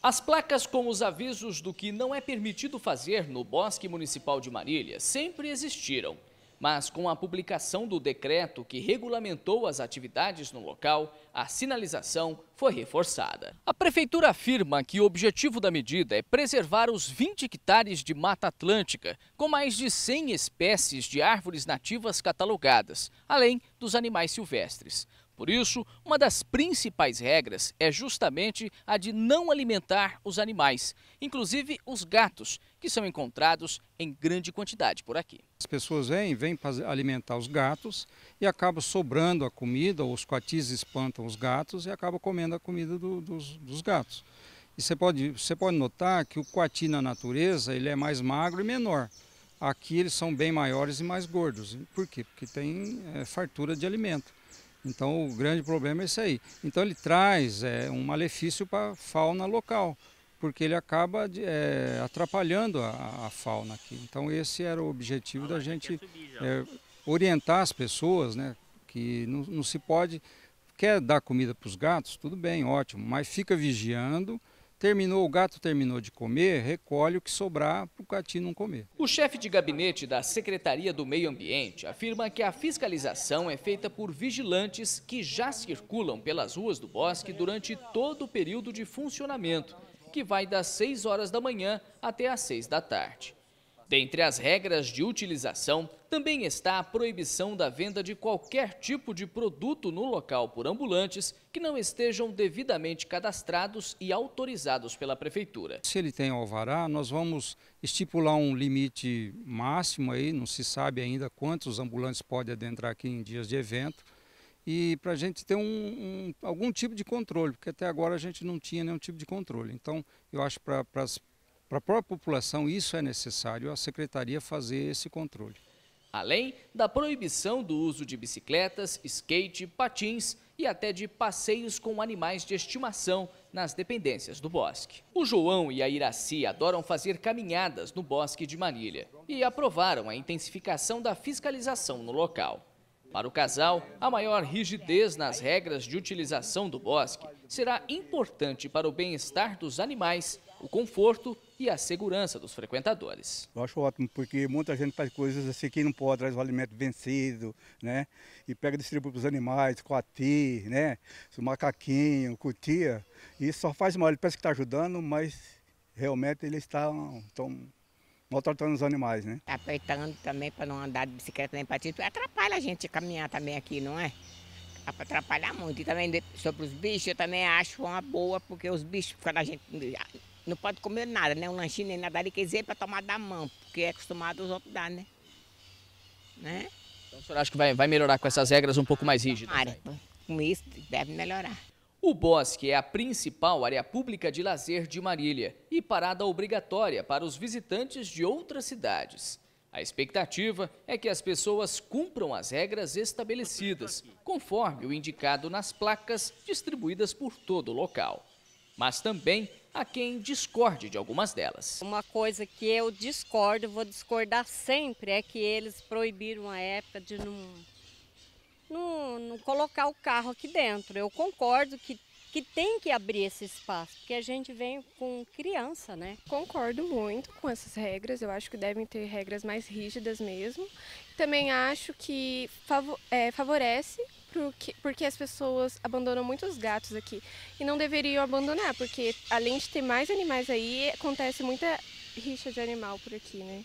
As placas com os avisos do que não é permitido fazer no Bosque Municipal de Marília sempre existiram, mas com a publicação do decreto que regulamentou as atividades no local, a sinalização foi reforçada. A prefeitura afirma que o objetivo da medida é preservar os 20 hectares de Mata Atlântica, com mais de 100 espécies de árvores nativas catalogadas, além dos animais silvestres. Por isso, uma das principais regras é justamente a de não alimentar os animais, inclusive os gatos, que são encontrados em grande quantidade por aqui. As pessoas vêm, vêm para alimentar os gatos e acaba sobrando a comida, ou os coatis espantam os gatos e acaba comendo a comida do, dos, dos gatos. E você pode, você pode notar que o coati na natureza ele é mais magro e menor. Aqui eles são bem maiores e mais gordos. Por quê? Porque tem é, fartura de alimento. Então o grande problema é esse aí. Então ele traz é, um malefício para a fauna local, porque ele acaba de, é, atrapalhando a, a, fauna aqui. Então esse era o objetivo ah, da gente é, orientar as pessoas, né, que não, não se pode... Quer dar comida para os gatos? Tudo bem, ótimo, mas fica vigiando Terminou, o gato terminou de comer, recolhe o que sobrar para o gatinho não comer. O chefe de gabinete da Secretaria do Meio Ambiente afirma que a fiscalização é feita por vigilantes que já circulam pelas ruas do bosque durante todo o período de funcionamento, que vai das 6 horas da manhã até às 6 da tarde. Dentre as regras de utilização, também está a proibição da venda de qualquer tipo de produto no local por ambulantes que não estejam devidamente cadastrados e autorizados pela Prefeitura. Se ele tem alvará, nós vamos estipular um limite máximo aí, não se sabe ainda quantos ambulantes podem adentrar aqui em dias de evento, e para a gente ter um, um, algum tipo de controle, porque até agora a gente não tinha nenhum tipo de controle. Então, eu acho para as para a própria população, isso é necessário a secretaria fazer esse controle. Além da proibição do uso de bicicletas, skate, patins e até de passeios com animais de estimação nas dependências do bosque. O João e a Iraci adoram fazer caminhadas no bosque de Manilha e aprovaram a intensificação da fiscalização no local. Para o casal, a maior rigidez nas regras de utilização do bosque será importante para o bem-estar dos animais, o conforto e a segurança dos frequentadores. Eu acho ótimo, porque muita gente faz coisas assim que não pode, traz o alimento vencido, né? E pega e distribui para né? os animais, coati, né? O macaquinho, cutia. E só faz mal. Ele parece que está ajudando, mas realmente eles estão tá, maltratando os animais, né? Tá apertando também para não andar de bicicleta nem ti, atrapalha a gente caminhar também aqui, não é? Atrapalhar muito. E também sobre os bichos, eu também acho uma boa, porque os bichos, quando a gente não pode comer nada, né? Um lanchinho nem nada ali, quer dizer, é para tomar da mão, porque é acostumado os outros dar, né? né? Então o senhor acha que vai, vai melhorar com essas regras um pouco mais rígidas? Tomara, com isso deve melhorar. O bosque é a principal área pública de lazer de Marília e parada obrigatória para os visitantes de outras cidades. A expectativa é que as pessoas cumpram as regras estabelecidas, conforme o indicado nas placas distribuídas por todo o local. Mas também a quem discorde de algumas delas. Uma coisa que eu discordo, vou discordar sempre, é que eles proibiram a época de não, não, não colocar o carro aqui dentro. Eu concordo que que tem que abrir esse espaço, porque a gente vem com criança, né? Concordo muito com essas regras, eu acho que devem ter regras mais rígidas mesmo. Também acho que é, favorece porque, porque as pessoas abandonam muitos gatos aqui. E não deveriam abandonar, porque além de ter mais animais aí, acontece muita rixa de animal por aqui, né?